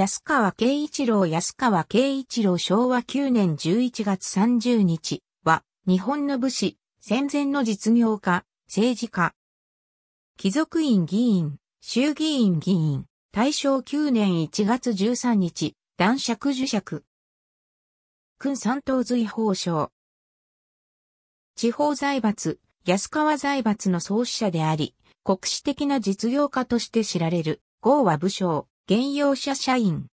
安川慶一郎安川慶一郎昭和9年11月30日は、日本の武士、戦前の実業家、政治家。貴族院議員、衆議院議員、大正9年1月13日、男爵受爵。君三等随法省。地方財閥、安川財閥の創始者であり、国史的な実業家として知られる、豪和武将。現用者社員。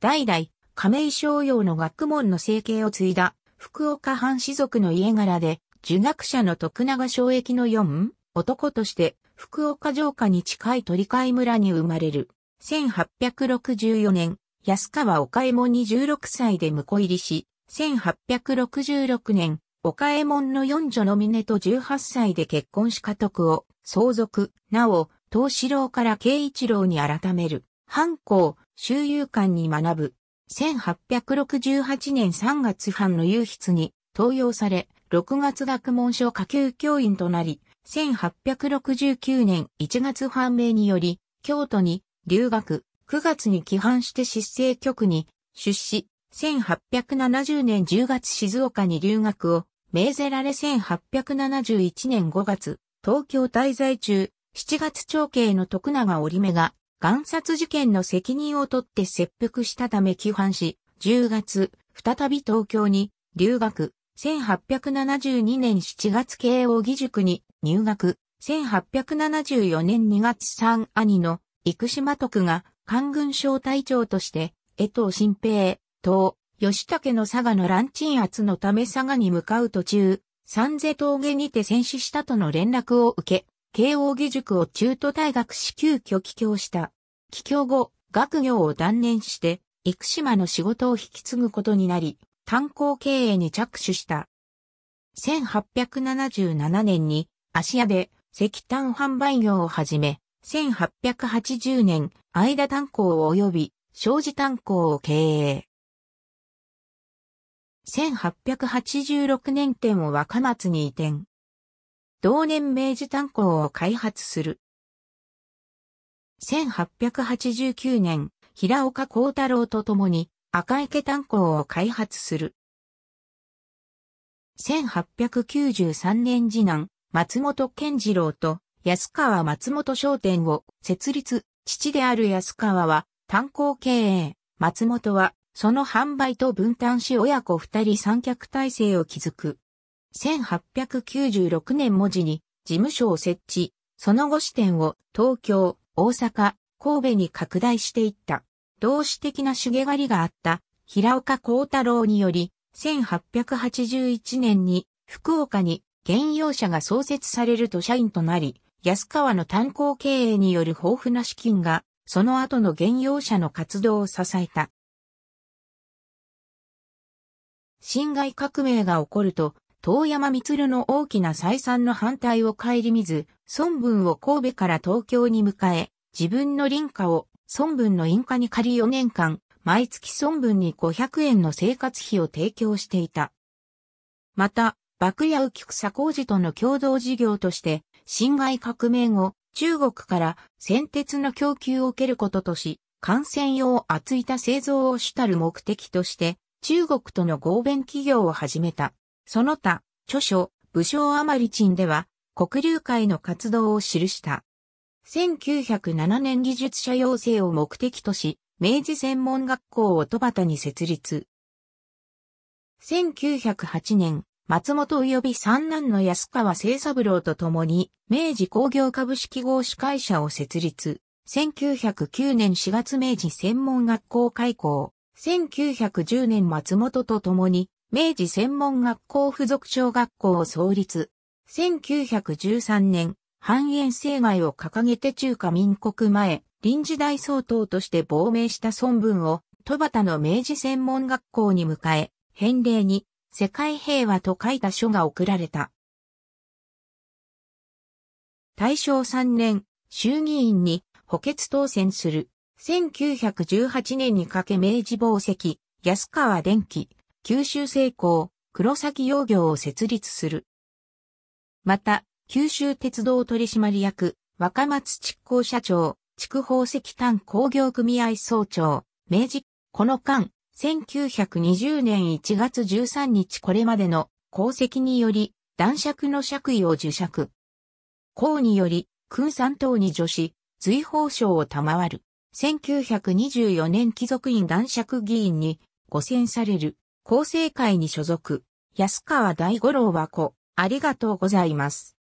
代々、亀井商用の学問の生計を継いだ、福岡藩士族の家柄で、儒学者の徳永正益の四男として、福岡城下に近い鳥海村に生まれる。1864年、安川岡江門に16歳で婿入りし、1866年、岡江門の四女の峰と18歳で結婚し家督を相続、なお、東四郎から慶一郎に改める、藩校、周遊館に学ぶ。1868年3月藩の有筆に登用され、6月学問所下級教員となり、1869年1月判明により、京都に留学、9月に帰還して失政局に出資、1870年10月静岡に留学を、命ぜられ1871年5月、東京滞在中、七月長兄の徳永織目が、岩殺事件の責任を取って切腹したため規範し、10月、再び東京に留学、1872年7月慶応義塾に入学、1874年2月3兄の生島徳が官軍省隊長として、江藤新平、党、吉武の佐賀の乱鎮圧のため佐賀に向かう途中、三瀬峠にて戦死したとの連絡を受け、慶応義塾を中途退学し急遽帰郷した。帰郷後、学業を断念して、生島の仕事を引き継ぐことになり、炭鉱経営に着手した。1877年に、芦屋で石炭販売業を始め、1880年、間田炭鉱及び商事炭鉱を経営。1886年店を若松に移転。同年明治炭鉱を開発する。1889年、平岡幸太郎と共に赤池炭鉱を開発する。1893年次男、松本健次郎と安川松本商店を設立、父である安川は炭鉱経営、松本はその販売と分担し親子二人三脚体制を築く。1896年文字に事務所を設置、その後支店を東京、大阪、神戸に拡大していった。同志的な茂狩りがあった平岡幸太郎により、1881年に福岡に現用車が創設されると社員となり、安川の炭鉱経営による豊富な資金が、その後の現用車の活動を支えた。侵害革命が起こると、遠山光の大きな再三の反対を顧みず、孫文を神戸から東京に迎え、自分の林家を孫文の印家に借り4年間、毎月孫文に500円の生活費を提供していた。また、幕屋浮草工事との共同事業として、侵害革命後、中国から先鉄の供給を受けることとし、感染用厚板製造を主たる目的として、中国との合弁企業を始めた。その他、著書、武将アマリチンでは、黒流会の活動を記した。1907年技術者養成を目的とし、明治専門学校を戸端に設立。1908年、松本及び三男の安川清三郎と共に、明治工業株式合資会社を設立。1909年4月明治専門学校開校。1910年松本と共に、明治専門学校附属小学校を創立。1913年、半円政涯を掲げて中華民国前、臨時大総統として亡命した孫文を、戸端の明治専門学校に迎え、返礼に、世界平和と書いた書が贈られた。大正3年、衆議院に補欠当選する。1918年にかけ明治宝石、安川電機、九州製鋼、黒崎洋業を設立する。また、九州鉄道取締役、若松築工社長、筑豊石炭工業組合総長、明治、この間、1920年1月13日これまでの功績により、男爵の爵位を受爵。功により、君三等に助し、随法賞を賜る。1924年貴族院男爵議員に、5選される。厚生会に所属。安川大五郎は子、ありがとうございます。